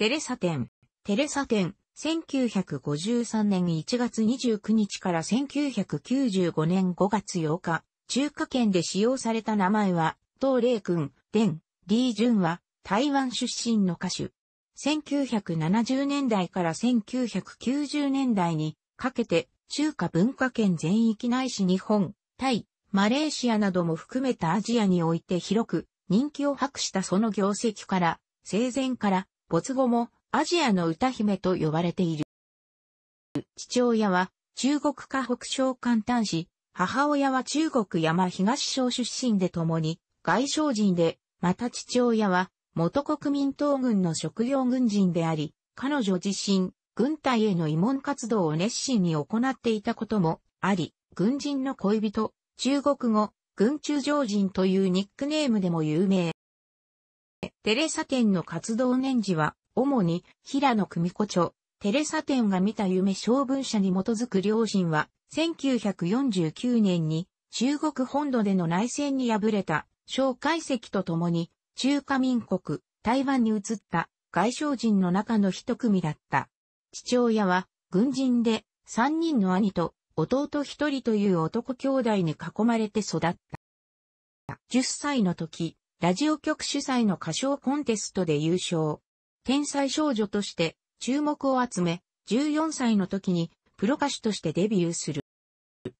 テレサ展。テレサ展、1953年1月29日から1995年5月8日、中華圏で使用された名前は、東麗君、デン、リー・ジュンは、台湾出身の歌手。1970年代から1990年代にかけて、中華文化圏全域ないし日本、タイ、マレーシアなども含めたアジアにおいて広く人気を博したその業績から、生前から没後もアジアの歌姫と呼ばれている。父親は中国河北省簡単市、母親は中国山東省出身で共に外省人で、また父親は元国民党軍の職業軍人であり、彼女自身、軍隊への慰問活動を熱心に行っていたこともあり、軍人の恋人、中国語、軍中常人というニックネームでも有名。テレサ店の活動年次は、主に、平野久美子著、テレサ店が見た夢小文社に基づく両親は、1949年に中国本土での内戦に敗れた小海石と共に中華民国台湾に移った外省人の中の一組だった。父親は軍人で三人の兄と弟一人という男兄弟に囲まれて育った。10歳の時、ラジオ局主催の歌唱コンテストで優勝。天才少女として注目を集め、14歳の時にプロ歌手としてデビューする。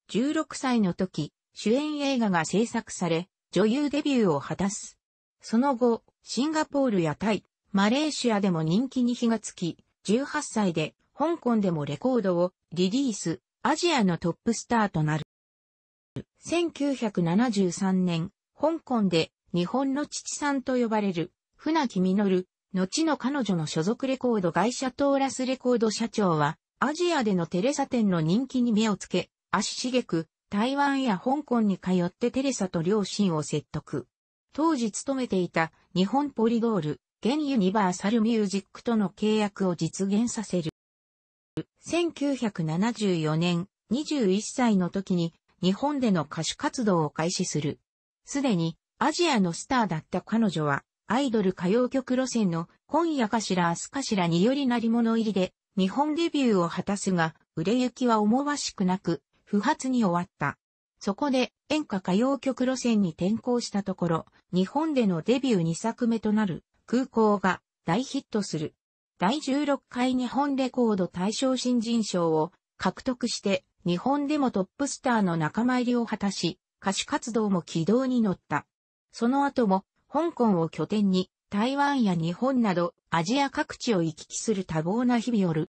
16歳の時、主演映画が制作され、女優デビューを果たす。その後、シンガポールやタイ、マレーシアでも人気に火がつき、18歳で香港でもレコードをリリース、アジアのトップスターとなる。1973年、香港で日本の父さんと呼ばれる、船木実、後の彼女の所属レコード会社トーラスレコード社長は、アジアでのテレサ店の人気に目をつけ、足しげく、台湾や香港に通ってテレサと両親を説得。当時勤めていた日本ポリドール、現ユニバーサルミュージックとの契約を実現させる。1974年、21歳の時に日本での歌手活動を開始する。すでにアジアのスターだった彼女は、アイドル歌謡曲路線の今夜かしら明日かしらによりなり物入りで、日本デビューを果たすが、売れ行きは思わしくなく、不発に終わった。そこで演歌歌謡曲路線に転向したところ、日本でのデビュー2作目となる空港が大ヒットする。第16回日本レコード大賞新人賞を獲得して日本でもトップスターの仲間入りを果たし、歌手活動も軌道に乗った。その後も、香港を拠点に、台湾や日本など、アジア各地を行き来する多忙な日々よる。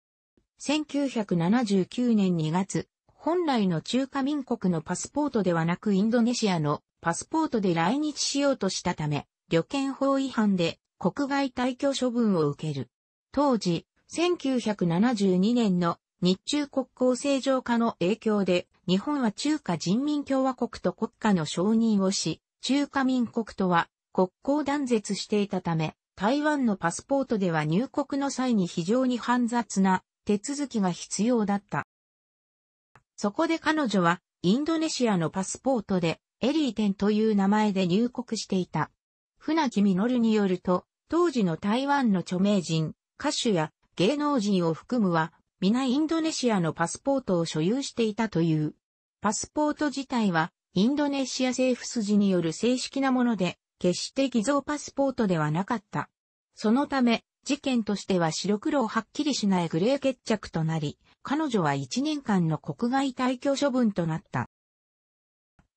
1979年2月、本来の中華民国のパスポートではなくインドネシアのパスポートで来日しようとしたため、旅券法違反で国外退去処分を受ける。当時、1972年の日中国交正常化の影響で、日本は中華人民共和国と国家の承認をし、中華民国とは国交断絶していたため、台湾のパスポートでは入国の際に非常に煩雑な手続きが必要だった。そこで彼女はインドネシアのパスポートでエリーテンという名前で入国していた。船木るによると、当時の台湾の著名人、歌手や芸能人を含むは、皆インドネシアのパスポートを所有していたという。パスポート自体はインドネシア政府筋による正式なもので、決して偽造パスポートではなかった。そのため、事件としては白黒をはっきりしないグレー決着となり、彼女は1年間の国外退去処分となった。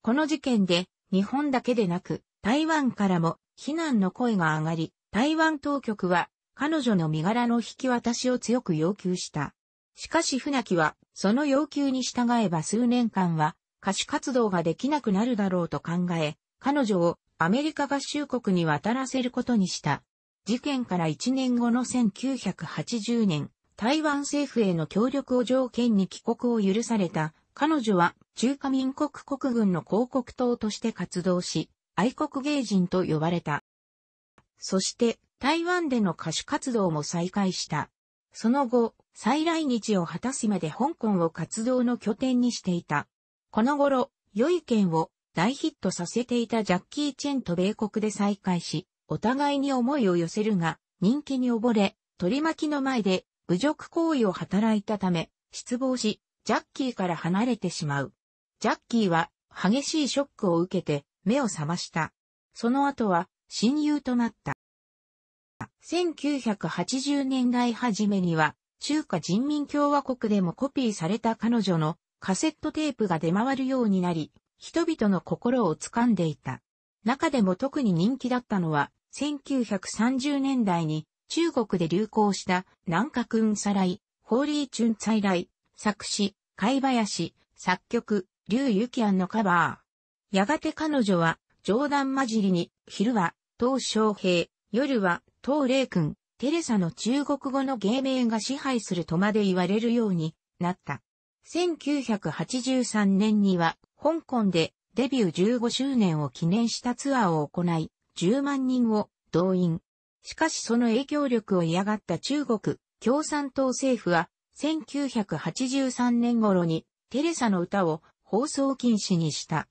この事件で、日本だけでなく、台湾からも非難の声が上がり、台湾当局は彼女の身柄の引き渡しを強く要求した。しかし船木は、その要求に従えば数年間は歌手活動ができなくなるだろうと考え、彼女をアメリカ合衆国に渡らせることにした。事件から1年後の1980年、台湾政府への協力を条件に帰国を許された、彼女は中華民国国軍の広告党として活動し、愛国芸人と呼ばれた。そして、台湾での歌手活動も再開した。その後、再来日を果たすまで香港を活動の拠点にしていた。この頃、良い剣を大ヒットさせていたジャッキー・チェンと米国で再会し、お互いに思いを寄せるが、人気に溺れ、取り巻きの前で侮辱行為を働いたため、失望し、ジャッキーから離れてしまう。ジャッキーは激しいショックを受けて目を覚ました。その後は親友となった。1980年代初めには中華人民共和国でもコピーされた彼女のカセットテープが出回るようになり、人々の心を掴んでいた。中でも特に人気だったのは、1930年代に中国で流行した南下君らい、ホーリーチュン再来、作詞、貝林、作曲、劉ユキアンのカバー。やがて彼女は、冗談交じりに、昼は、東昌平、夜は、東霊君、テレサの中国語の芸名が支配するとまで言われるようになった。1983年には、香港でデビュー15周年を記念したツアーを行い、10万人を動員。しかしその影響力を嫌がった中国共産党政府は、1983年頃にテレサの歌を放送禁止にした。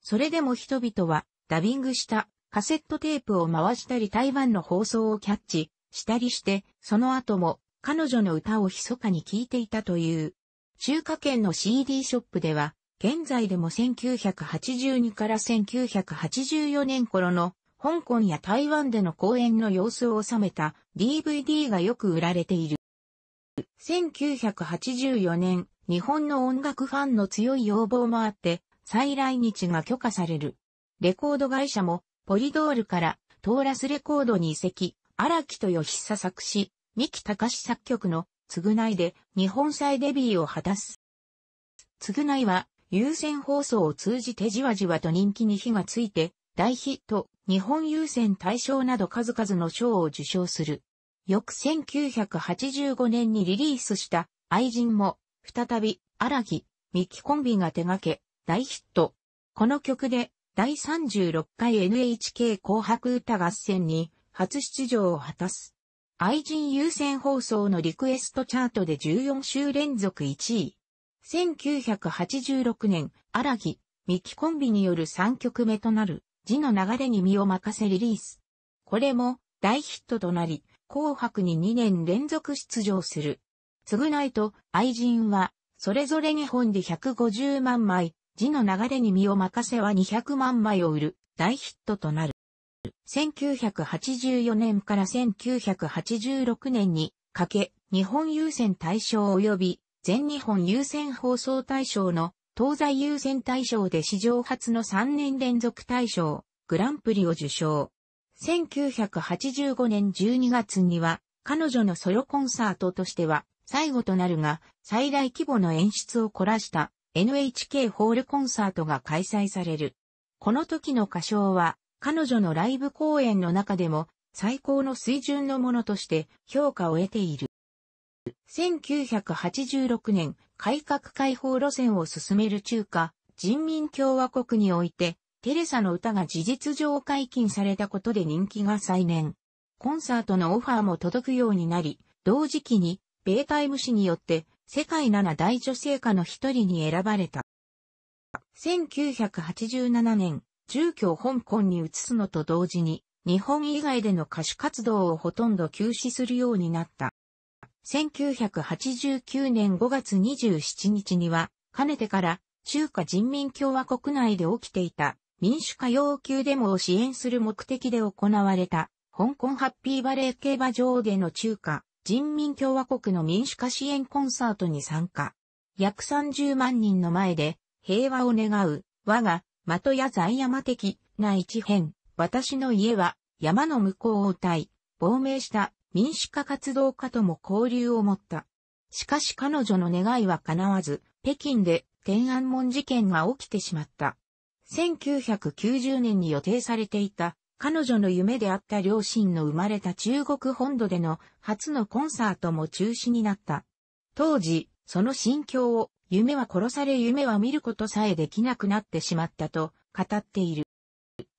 それでも人々はダビングしたカセットテープを回したり台湾の放送をキャッチしたりして、その後も彼女の歌を密かに聴いていたという。中華圏の CD ショップでは、現在でも1982から1984年頃の香港や台湾での公演の様子を収めた DVD がよく売られている。1984年、日本の音楽ファンの強い要望もあって、再来日が許可される。レコード会社も、ポリドールから、トーラスレコードに移籍、荒木豊久作詞、三木隆作曲の償いで日本祭デビューを果たす。償いは、優先放送を通じてじわじわと人気に火がついて、大ヒット、日本優先大賞など数々の賞を受賞する。翌1985年にリリースした愛人も、再び、荒木、三木コンビが手掛け、大ヒット。この曲で、第36回 NHK 紅白歌合戦に初出場を果たす。愛人優先放送のリクエストチャートで14週連続1位。1986年、荒木、ミキコンビによる3曲目となる、字の流れに身を任せリリース。これも、大ヒットとなり、紅白に2年連続出場する。償いと、愛人は、それぞれ日本で150万枚、字の流れに身を任せは200万枚を売る、大ヒットとなる。1984年から1986年にかけ、日本優先大賞及び全日本優先放送大賞の東西優先大賞で史上初の3年連続大賞、グランプリを受賞。1985年12月には、彼女のソロコンサートとしては最後となるが、最大規模の演出を凝らした NHK ホールコンサートが開催される。この時の歌唱は、彼女のライブ公演の中でも最高の水準のものとして評価を得ている。1986年、改革開放路線を進める中華人民共和国において、テレサの歌が事実上解禁されたことで人気が再燃。コンサートのオファーも届くようになり、同時期に、米タイム誌によって、世界7大女性歌の一人に選ばれた。1987年、住居を香港に移すのと同時に、日本以外での歌手活動をほとんど休止するようになった。1989年5月27日には、かねてから中華人民共和国内で起きていた民主化要求デモを支援する目的で行われた香港ハッピーバレー競馬場での中華人民共和国の民主化支援コンサートに参加。約30万人の前で平和を願う我が的や在山的な一編、私の家は山の向こうを歌い、亡命した民主化活動家とも交流を持った。しかし彼女の願いは叶わず、北京で天安門事件が起きてしまった。1990年に予定されていた彼女の夢であった両親の生まれた中国本土での初のコンサートも中止になった。当時、その心境を夢は殺され夢は見ることさえできなくなってしまったと語っている。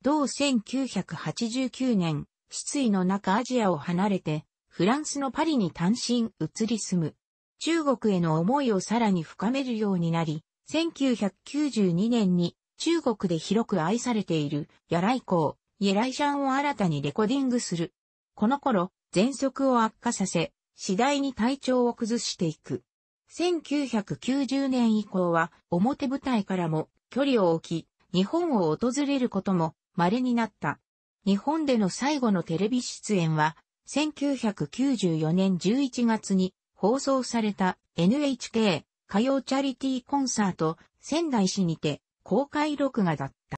同1989年、失意の中アジアを離れて、フランスのパリに単身移り住む。中国への思いをさらに深めるようになり、1992年に中国で広く愛されているヤライコー、イェライシャンを新たにレコーディングする。この頃、喘息を悪化させ、次第に体調を崩していく。1990年以降は表舞台からも距離を置き、日本を訪れることも稀になった。日本での最後のテレビ出演は、1994年11月に放送された NHK 歌謡チャリティーコンサート仙台市にて公開録画だった。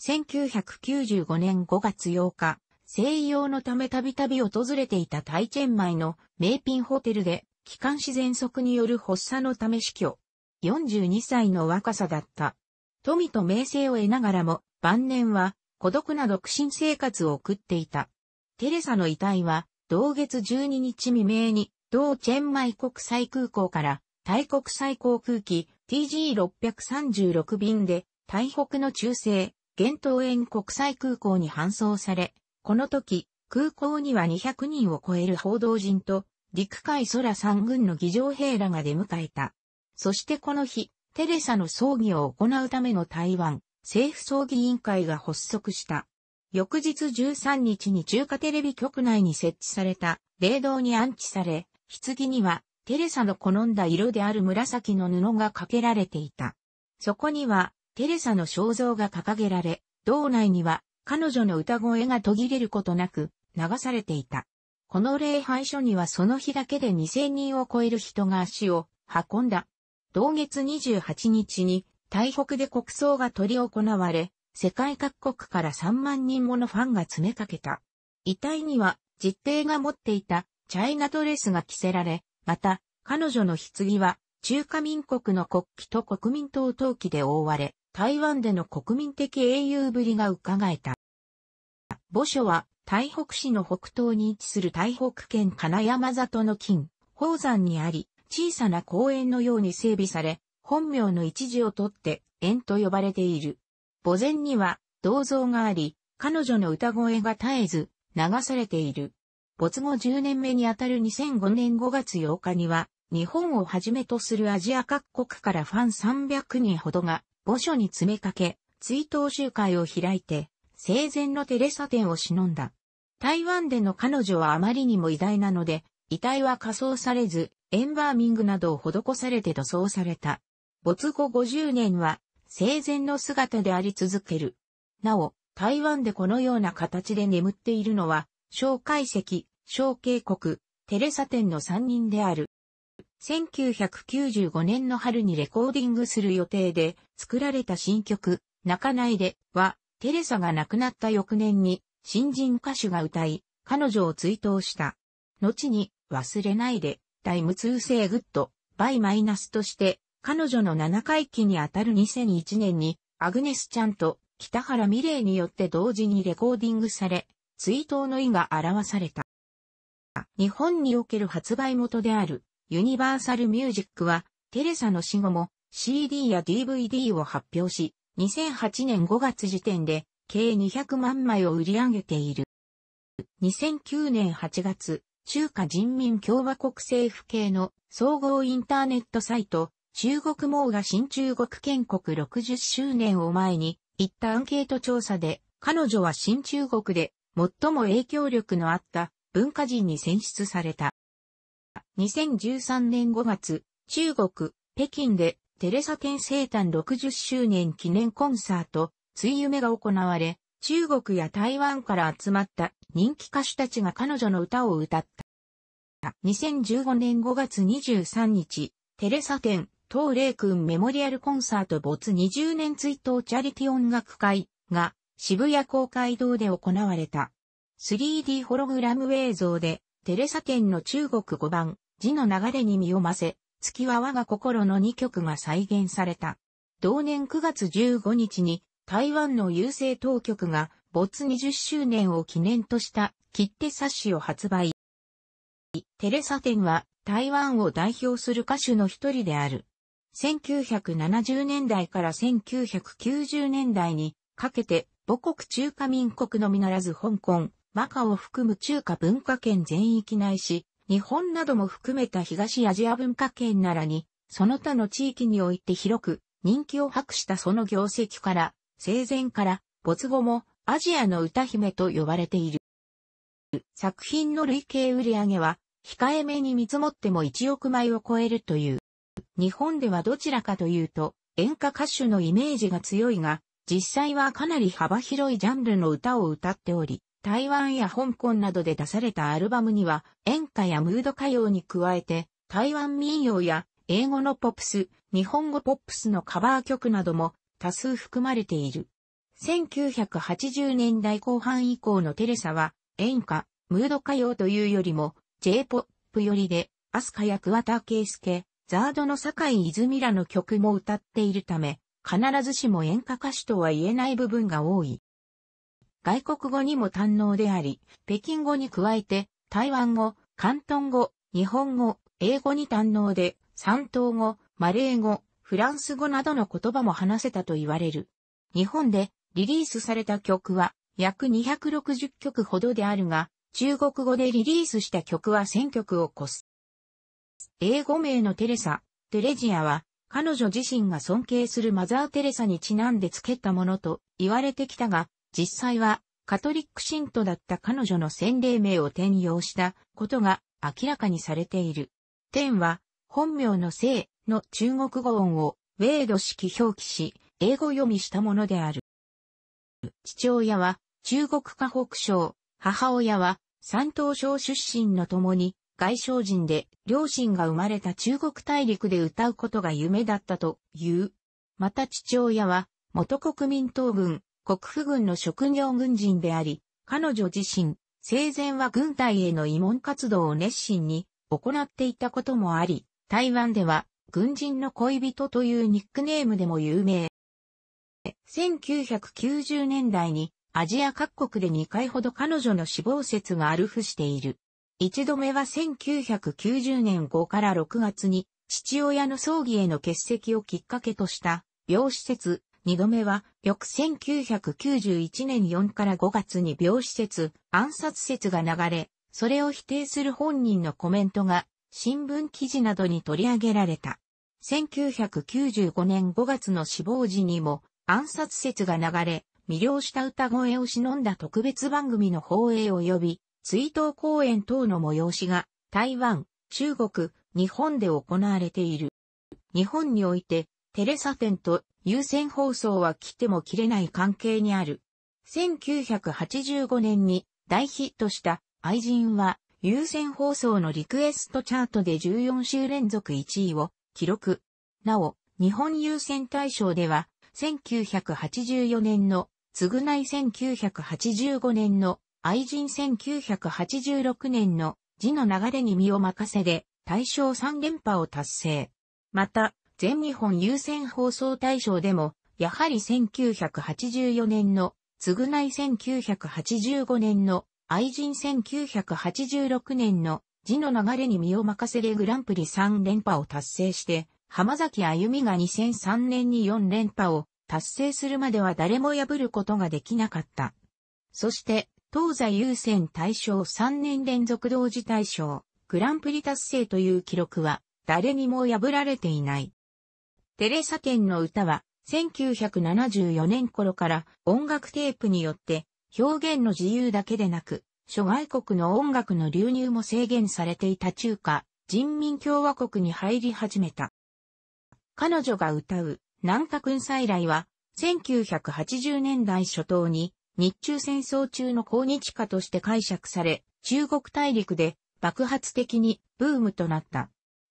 1995年5月8日、西洋のためたびたび訪れていたタイチェンマイの名品ホテルで気管支喘息による発作のため死去。42歳の若さだった。富と名声を得ながらも、晩年は孤独な独身生活を送っていた。テレサの遺体は、同月12日未明に、同チェンマイ国際空港から、タイ国際航空機 TG636 便で、台北の中西、厳東園国際空港に搬送され、この時、空港には200人を超える報道陣と陸海空三軍の議場兵らが出迎えた。そしてこの日、テレサの葬儀を行うための台湾政府葬儀委員会が発足した。翌日13日に中華テレビ局内に設置された霊堂に安置され、棺にはテレサの好んだ色である紫の布がかけられていた。そこにはテレサの肖像が掲げられ、堂内には彼女の歌声が途切れることなく流されていた。この礼拝所にはその日だけで2000人を超える人が足を運んだ。同月28日に台北で国葬が執り行われ、世界各国から3万人ものファンが詰めかけた。遺体には実定が持っていたチャイナドレスが着せられ、また彼女の棺は中華民国の国旗と国民党登記で覆われ、台湾での国民的英雄ぶりが伺えた。墓所は台北市の北東に位置する台北県金山里の金、宝山にあり、小さな公園のように整備され、本名の一字をとって、縁と呼ばれている。墓前には、銅像があり、彼女の歌声が絶えず、流されている。没後10年目にあたる2005年5月8日には、日本をはじめとするアジア各国からファン300人ほどが、墓所に詰めかけ、追悼集会を開いて、生前のテレサンを忍んだ。台湾での彼女はあまりにも偉大なので、遺体は火葬されず、エンバーミングなどを施されて塗装された。没後50年は、生前の姿であり続ける。なお、台湾でこのような形で眠っているのは、小解石、小渓谷、テレサンの3人である。1995年の春にレコーディングする予定で作られた新曲、泣かないではテレサが亡くなった翌年に、新人歌手が歌い、彼女を追悼した。後に、忘れないで、タイム通世グッド、バイマイナスとして、彼女の7回期にあたる2001年に、アグネスちゃんと北原美玲によって同時にレコーディングされ、追悼の意が表された。日本における発売元であるユニバーサルミュージックはテレサの死後も CD や DVD を発表し、2008年5月時点で計200万枚を売り上げている。2009年8月、中華人民共和国政府系の総合インターネットサイト、中国網が新中国建国60周年を前に、行ったアンケート調査で、彼女は新中国で最も影響力のあった文化人に選出された。2013年5月、中国、北京でテレサ天生誕60周年記念コンサート、つい夢が行われ、中国や台湾から集まった人気歌手たちが彼女の歌を歌った。2015年5月23日、テレサ展、東霊君メモリアルコンサート没20年追悼チャリティ音楽会が渋谷公会堂で行われた。3D ホログラム映像でテレサ展の中国5番、字の流れに身をまぜ、月は我が心の2曲が再現された。同年9月15日に台湾の郵政当局が没20周年を記念とした切手冊子を発売。テレサテンは台湾を代表する歌手の一人である。1970年代から1990年代にかけて母国中華民国のみならず香港、マカを含む中華文化圏全域内し、日本なども含めた東アジア文化圏ならに、その他の地域において広く人気を博したその業績から、生前から没後もアジアの歌姫と呼ばれている。作品の累計売上は、控えめに見積もっても1億枚を超えるという。日本ではどちらかというと、演歌歌手のイメージが強いが、実際はかなり幅広いジャンルの歌を歌っており、台湾や香港などで出されたアルバムには、演歌やムード歌謡に加えて、台湾民謡や英語のポップス、日本語ポップスのカバー曲なども多数含まれている。1980年代後半以降のテレサは、演歌、ムード歌謡というよりも、J-POP よりで、アスカや桑田圭介、ザードの坂井泉らの曲も歌っているため、必ずしも演歌歌手とは言えない部分が多い。外国語にも堪能であり、北京語に加えて、台湾語、広東語、日本語、英語に堪能で、山東語、マレー語、フランス語などの言葉も話せたと言われる。日本でリリースされた曲は約260曲ほどであるが、中国語でリリースした曲は1000曲を超す。英語名のテレサ、テレジアは、彼女自身が尊敬するマザー・テレサにちなんで付けたものと言われてきたが、実際はカトリック信徒だった彼女の洗礼名を転用したことが明らかにされている。天は本名の姓の中国語音をウェード式表記し、英語読みしたものである。父親は中国河北省、母親は山東省出身の共に外省人で両親が生まれた中国大陸で歌うことが夢だったという。また父親は元国民党軍国府軍の職業軍人であり、彼女自身、生前は軍隊への慰問活動を熱心に行っていたこともあり、台湾では軍人の恋人というニックネームでも有名。1990年代にアジア各国で2回ほど彼女の死亡説があるふしている。一度目は1990年5から6月に父親の葬儀への欠席をきっかけとした病施設二度目は、翌1991年4から5月に病死説、暗殺説が流れ、それを否定する本人のコメントが、新聞記事などに取り上げられた。1995年5月の死亡時にも、暗殺説が流れ、魅了した歌声を忍んだ特別番組の放映及び、追悼公演等の催しが、台湾、中国、日本で行われている。日本において、テレサテンと有線放送は切っても切れない関係にある。1985年に大ヒットした愛人は有線放送のリクエストチャートで14週連続1位を記録。なお、日本有線大賞では1984年の償い1985年の愛人1986年の字の流れに身を任せで大賞3連覇を達成。また、全日本優先放送大賞でも、やはり1984年の、償い1985年の、愛人1986年の、字の流れに身を任せでグランプリ3連覇を達成して、浜崎あゆみが2003年に4連覇を達成するまでは誰も破ることができなかった。そして、東西優先大賞3年連続同時大賞、グランプリ達成という記録は、誰にも破られていない。テレサテンの歌は、1974年頃から音楽テープによって表現の自由だけでなく、諸外国の音楽の流入も制限されていた中華人民共和国に入り始めた。彼女が歌う南下君再来は1980年代初頭に日中戦争中の抗日歌として解釈され、中国大陸で爆発的にブームとなった。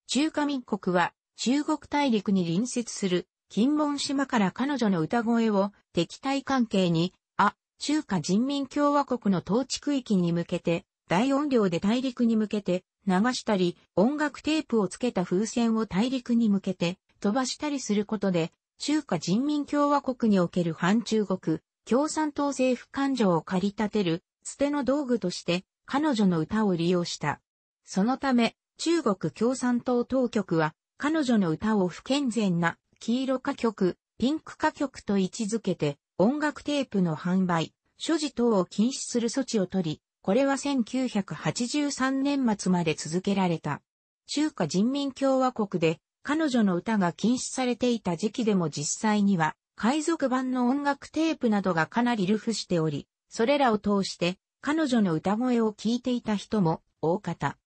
中華民国は中国大陸に隣接する金門島から彼女の歌声を敵対関係に、あ、中華人民共和国の統治区域に向けて、大音量で大陸に向けて流したり、音楽テープをつけた風船を大陸に向けて飛ばしたりすることで、中華人民共和国における反中国、共産党政府感情を駆り立てる、捨ての道具として彼女の歌を利用した。そのため、中国共産党当局は彼女の歌を不健全な黄色歌曲、ピンク歌曲と位置づけて、音楽テープの販売、所持等を禁止する措置を取り、これは1983年末まで続けられた。中華人民共和国で彼女の歌が禁止されていた時期でも実際には海賊版の音楽テープなどがかなり流布しており、それらを通して彼女の歌声を聴いていた人も多かった。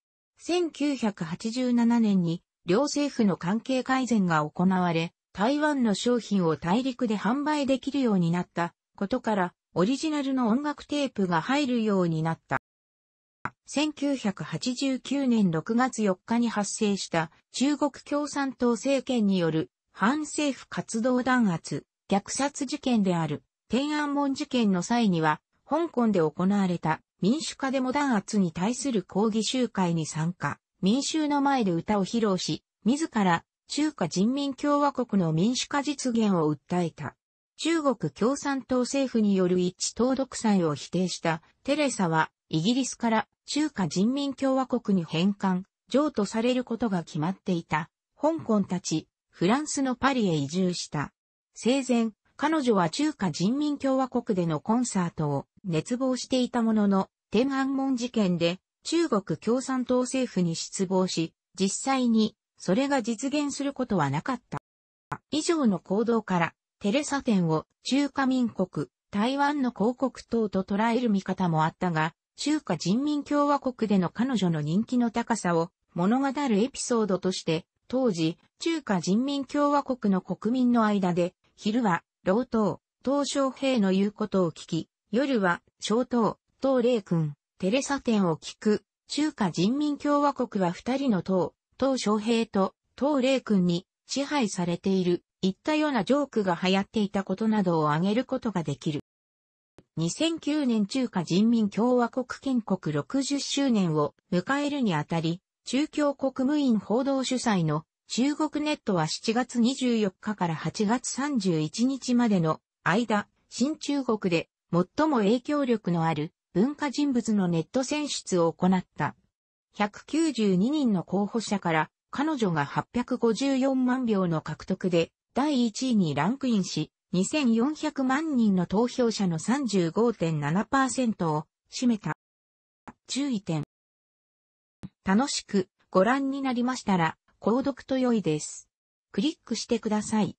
1987年に両政府の関係改善が行われ、台湾の商品を大陸で販売できるようになったことから、オリジナルの音楽テープが入るようになった。1989年6月4日に発生した中国共産党政権による反政府活動弾圧、虐殺事件である天安門事件の際には、香港で行われた民主化デモ弾圧に対する抗議集会に参加。民衆の前で歌を披露し、自ら中華人民共和国の民主化実現を訴えた。中国共産党政府による一致党独裁を否定したテレサはイギリスから中華人民共和国に返還、譲渡されることが決まっていた。香港たち、フランスのパリへ移住した。生前、彼女は中華人民共和国でのコンサートを熱望していたものの、天安門事件で中国共産党政府に失望し、実際にそれが実現することはなかった。以上の行動から、テレサ店を中華民国、台湾の広告等と捉える見方もあったが、中華人民共和国での彼女の人気の高さを物語るエピソードとして、当時、中華人民共和国の国民の間で、昼は、老党、鄧小平の言うことを聞き、夜は、小党、党霊君、テレサ店を聞く、中華人民共和国は二人の党、党昌平と党霊君に支配されている、いったようなジョークが流行っていたことなどを挙げることができる。2009年中華人民共和国建国60周年を迎えるにあたり、中共国務院報道主催の中国ネットは7月24日から8月31日までの間、新中国で最も影響力のある文化人物のネット選出を行った。192人の候補者から彼女が854万票の獲得で第1位にランクインし、2400万人の投票者の35.7%を占めた。注意点。楽しくご覧になりましたら、購読と良いです。クリックしてください。